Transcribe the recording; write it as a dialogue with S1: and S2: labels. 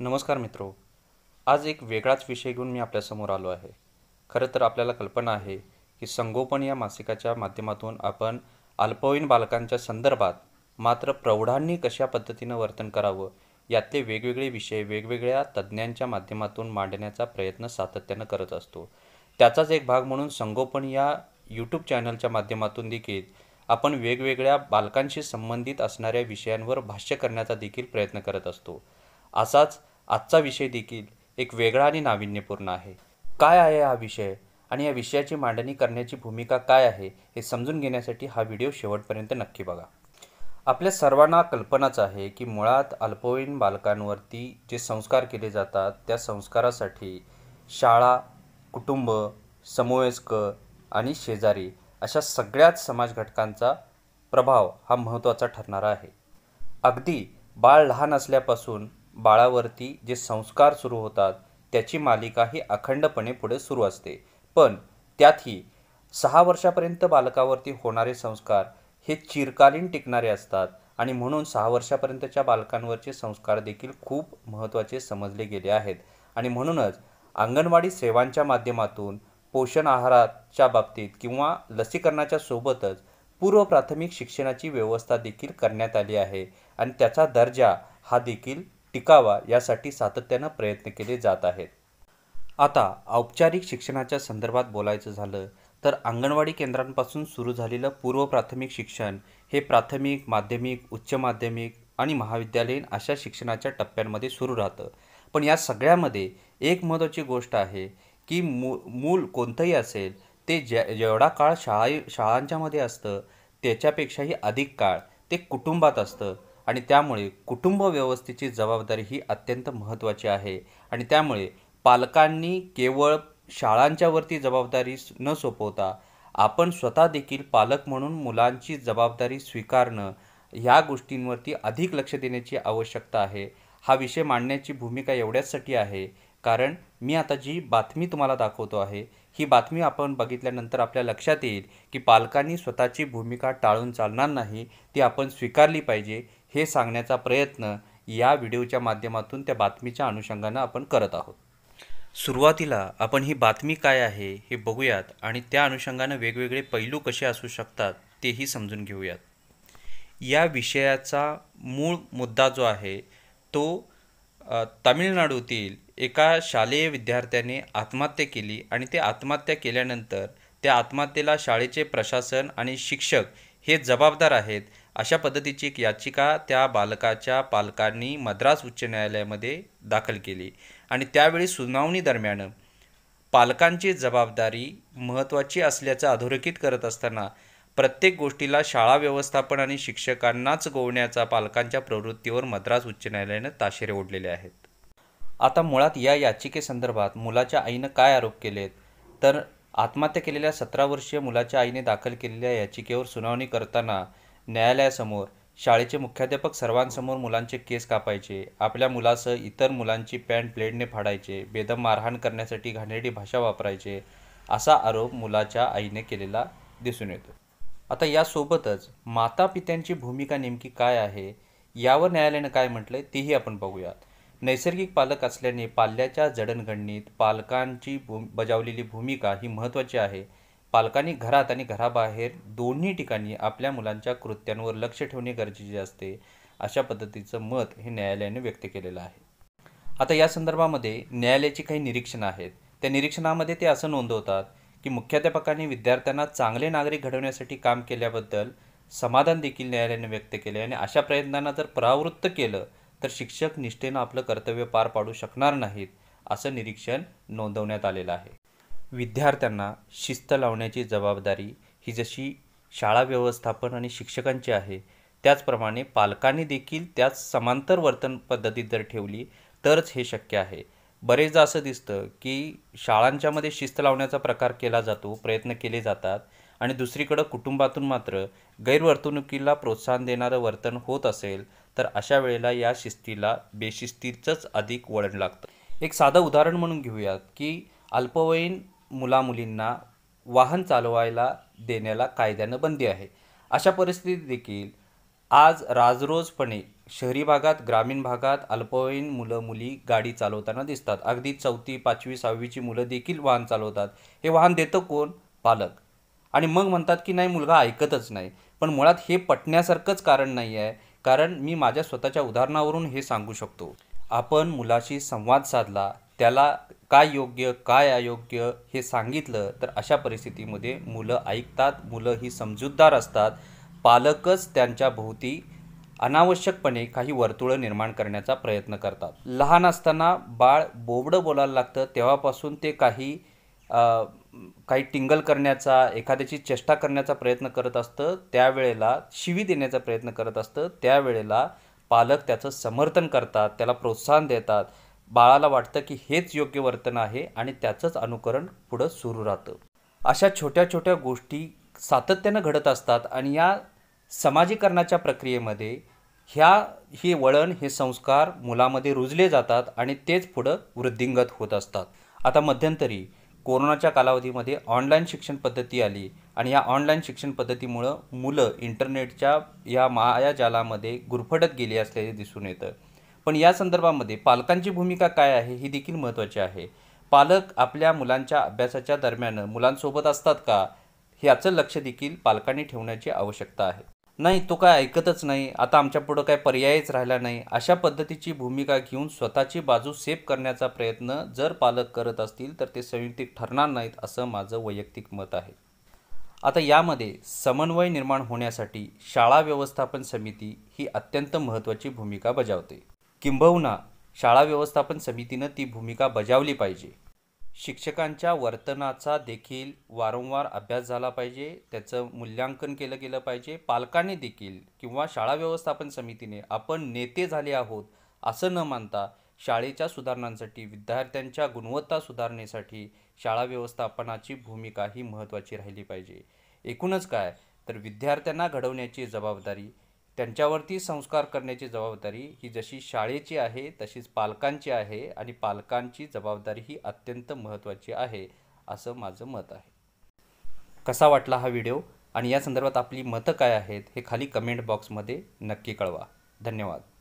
S1: नमस्कार मित्रो आज एक वेगळाच विषय घेऊन मी आपल्यासमोर आलो आहे खरं तर आपल्याला कल्पना आहे की संगोपन या मासिकाच्या माध्यमातून आपण अल्पवयीन बालकांच्या संदर्भात मात्र प्रौढांनी कशा पद्धतीनं वर्तन करावं यातले वेगवेगळे विषय वेगवेगळ्या तज्ज्ञांच्या माध्यमातून मांडण्याचा प्रयत्न सातत्यानं करत असतो त्याचाच एक भाग म्हणून संगोपन या यूट्यूब चॅनलच्या माध्यमातून देखील आपण वेगवेगळ्या बालकांशी संबंधित असणाऱ्या विषयांवर भाष्य करण्याचा देखील प्रयत्न करत असतो असाच आजचा विषय देखील एक वेगळा आणि नाविन्यपूर्ण आहे काय आहे हा विषय आणि या विषयाची मांडणी करण्याची भूमिका काय आहे हे समजून घेण्यासाठी हा व्हिडिओ शेवटपर्यंत नक्की बघा आपल्या सर्वांना कल्पनाच आहे की मुळात अल्पवयीन बालकांवरती जे संस्कार केले जातात त्या संस्कारासाठी शाळा कुटुंब समवयस्क आणि शेजारी अशा सगळ्याच समाज घटकांचा प्रभाव हा महत्त्वाचा ठरणारा आहे अगदी बाळ लहान असल्यापासून बाळावरती जे संस्कार सुरू होतात त्याची मालिका ही अखंडपणे पुढे सुरू असते पण त्यातही सहा वर्षापर्यंत बालकावरती होणारे संस्कार हे चिरकालीन टिकणारे असतात आणि म्हणून सहा वर्षापर्यंतच्या बालकांवरचे संस्कार देखील खूप महत्त्वाचे समजले गेले आहेत आणि म्हणूनच अंगणवाडी सेवांच्या माध्यमातून पोषण आहाराच्या बाबतीत किंवा लसीकरणाच्या सोबतच पूर्व प्राथमिक शिक्षणाची व्यवस्था देखील करण्यात आली आहे आणि त्याचा दर्जा हा देखील टिकावा यासाठी सातत्यानं प्रयत्न केले जात आहेत आता औपचारिक शिक्षणाच्या संदर्भात बोलायचं झालं तर अंगणवाडी केंद्रांपासून सुरू झालेलं पूर्व प्राथमिक शिक्षण हे प्राथमिक माध्यमिक उच्च माध्यमिक आणि महाविद्यालयीन अशा शिक्षणाच्या टप्प्यांमध्ये सुरू राहतं पण या सगळ्यामध्ये एक महत्त्वाची गोष्ट आहे की मू मूल कोणतंही असेल ते ज्या जेवढा काळ शाळा शाळांच्यामध्ये असतं त्याच्यापेक्षाही अधिक काळ ते कुटुंबात असतं आणि त्यामुळे कुटुंब व्यवस्थेची जबाबदारी ही अत्यंत महत्त्वाची आहे आणि त्यामुळे पालकांनी केवळ शाळांच्यावरती जबाबदारी न सोपवता आपण स्वतः देखील पालक म्हणून मुलांची जबाबदारी स्वीकारणं ह्या गोष्टींवरती अधिक लक्ष देण्याची आवश्यकता आहे हा विषय मांडण्याची भूमिका एवढ्याचसाठी आहे कारण मी आता जी बातमी तुम्हाला दाखवतो आहे ही बातमी आपण बघितल्यानंतर आपल्या लक्षात येईल की पालकांनी स्वतःची भूमिका टाळून चालणार नाही ती आपण स्वीकारली पाहिजे हे सांगण्याचा प्रयत्न या व्हिडिओच्या माध्यमातून त्या बातमीच्या अनुषंगानं आपण करत आहोत सुरुवातीला आपण ही बातमी काय आहे हे बघूयात आणि त्या अनुषंगानं वेगवेगळे पैलू कसे असू शकतात तेही समजून घेऊयात या विषयाचा मूळ मुद्दा जो आहे तो तामिळनाडूतील एका शालेय विद्यार्थ्याने आत्महत्या केली आणि ते आत्महत्या केल्यानंतर त्या आत्महत्येला शाळेचे प्रशासन आणि शिक्षक हे जबाबदार आहेत अशा पद्धतीची एक याचिका त्या बालकाच्या पालकांनी मद्रास उच्च न्यायालयामध्ये दाखल केली आणि त्यावेळी सुनावणी दरम्यान पालकांची जबाबदारी महत्त्वाची असल्याचं अधोरेखित करत असताना प्रत्येक गोष्टीला शाळा व्यवस्थापन आणि शिक्षकांनाच गोवण्याचा पालकांच्या प्रवृत्तीवर मद्रास उच्च न्यायालयानं ताशेरे ओढलेले आहेत आता मुळात या याचिकेसंदर्भात मुलाच्या आईनं काय आरोप केलेत तर आत्महत्या केलेल्या सतरा वर्षीय मुलाच्या आईने दाखल केलेल्या याचिकेवर सुनावणी करताना न्यायालयासमोर शाळेचे मुख्याध्यापक सर्वांसमोर मुलांचे केस कापायचे आपल्या मुलासह इतर मुलांची पॅन्ट ब्लेडने फाडायचे बेदम मारहाण करण्यासाठी घाणेरडी भाषा वापरायचे असा आरोप मुलाच्या आईने केलेला दिसून येतो आता यासोबतच माता पित्यांची भूमिका नेमकी काय आहे यावर न्यायालयानं काय म्हटलंय तेही आपण बघूयात नैसर्गिक पालक असल्याने पाल्याच्या जडणघडणीत पालकांची भू बजावलेली भूमिका ही महत्त्वाची आहे पालकांनी घरात आणि घराबाहेर दोन्ही ठिकाणी आपल्या मुलांच्या कृत्यांवर लक्ष ठेवणे गरजेचे असते अशा पद्धतीचं मत हे न्यायालयाने व्यक्त केलेलं आहे आता या संदर्भामध्ये न्यायालयाची काही निरीक्षणं आहेत त्या निरीक्षणामध्ये ते असं नोंदवतात की मुख्याध्यापकांनी विद्यार्थ्यांना चांगले नागरिक घडवण्यासाठी काम केल्याबद्दल समाधान देखील न्यायालयाने व्यक्त केले आणि अशा प्रयत्नांना जर परावृत्त केलं तर शिक्षक निष्ठेनं आपलं कर्तव्य पार पाडू शकणार नाहीत असं निरीक्षण नोंदवण्यात आलेलं आहे विद्यार्थ्यांना शिस्त लावण्याची जबाबदारी ही जशी शाळा व्यवस्थापन आणि शिक्षकांची आहे त्याचप्रमाणे पालकांनी देखील त्याच समांतर वर्तन पद्धती जर ठेवली तरच हे शक्य आहे बरेचदा असं दिसतं की शाळांच्यामध्ये शिस्त लावण्याचा प्रकार केला जातो प्रयत्न केले जातात आणि दुसरीकडं कुटुंबातून मात्र गैरवर्तणुकीला प्रोत्साहन देणारं वर्तन होत असेल तर अशा वेळेला या शिस्तीला बेशिस्तीचंच अधिक वळण लागतं एक साधं उदाहरण म्हणून घेऊयात की अल्पवयीन मुलामुलींना वाहन चालवायला देण्याला कायद्यानं बंदी आहे अशा परिस्थितीत देखील आज राजरोजपणे शहरी भागात ग्रामीण भागात अल्पवयीन मुलं मुली गाडी चालवताना दिसतात अगदी चौथी पाचवी सहावीची मुलं देखील वाहन चालवतात हे वाहन देतं कोण पालक आणि मग म्हणतात की नाही मुलगा ऐकतच नाही पण मुळात हे पटण्यासारखंच कारण नाही आहे कारण मी माझ्या स्वतःच्या उदाहरणावरून हे सांगू शकतो आपण मुलाशी संवाद साधला त्याला काय योग्य काय अयोग्य हे सांगितलं तर अशा परिस्थितीमध्ये मुलं ऐकतात मुलं ही समजूतदार असतात पालकच त्यांच्या भोवती अनावश्यकपणे काही वर्तुळं निर्माण करण्याचा प्रयत्न करतात लहान असताना बाळ बोबडं बोलायला लागतं तेव्हापासून ते काही आ, काही टिंगल करण्याचा एखाद्याची चेष्टा करण्याचा प्रयत्न करत असतं त्यावेळेला शिवी देण्याचा प्रयत्न करत असतं त्यावेळेला पालक त्याचं समर्थन करतात त्याला प्रोत्साहन देतात बाळाला वाटतं की हेच योग्य वर्तन आहे आणि त्याचंच अनुकरण पुढं सुरू राहतं अशा छोट्या छोट्या गोष्टी सातत्यानं घडत असतात आणि या समाजीकरणाच्या प्रक्रियेमध्ये ह्या हे वळण हे संस्कार मुलामध्ये रुजले जातात आणि तेच पुढं वृद्धिंगत होत असतात आता मध्यंतरी कोरोनाच्या कालावधीमध्ये ऑनलाईन शिक्षण पद्धती आली आणि या ऑनलाईन शिक्षण पद्धतीमुळं मुलं इंटरनेटच्या या मायाजालामध्ये गुरफटत गेली असल्याचे दिसून येतं पण या संदर्भामध्ये पालकांची भूमिका काय आहे ही देखील महत्त्वाची आहे पालक आपल्या मुलांच्या अभ्यासाच्या दरम्यान मुलांसोबत असतात का ह्याचं लक्ष देखील पालकांनी ठेवण्याची आवश्यकता आहे नाही तो काय ऐकतच नाही आता आमच्या पुढं काय पर्यायच राहिला नाही अशा पद्धतीची भूमिका घेऊन स्वतःची बाजू सेफ करण्याचा प्रयत्न जर पालक करत असतील तर ते संयुक्त ठरणार नाहीत असं माझं वैयक्तिक मत आहे आता यामध्ये समन्वय निर्माण होण्यासाठी शाळा व्यवस्थापन समिती ही अत्यंत महत्त्वाची भूमिका बजावते किंबहुना शाळा व्यवस्थापन समितीनं ती भूमिका बजावली पाहिजे शिक्षकांच्या वर्तनाचा देखील वारंवार अभ्यास झाला पाहिजे त्याचं मूल्यांकन केलं गेलं पाहिजे पालकांनी देखील किंवा शाळा व्यवस्थापन समितीने आपण नेते झाले आहोत असं न मानता शाळेच्या सुधारणांसाठी विद्यार्थ्यांच्या गुणवत्ता सुधारणेसाठी शाळा व्यवस्थापनाची भूमिका ही महत्त्वाची राहिली पाहिजे एकूणच काय तर विद्यार्थ्यांना घडवण्याची जबाबदारी त्यांच्यावरती संस्कार करण्याची जबाबदारी ही जशी शाळेची आहे तशीच पालकांची आहे आणि पालकांची जबाबदारी ही अत्यंत महत्त्वाची आहे असं माझं मत आहे कसा वाटला हा व्हिडिओ आणि या संदर्भात आपली मतं काय आहेत हे खाली कमेंट बॉक्समध्ये नक्की कळवा धन्यवाद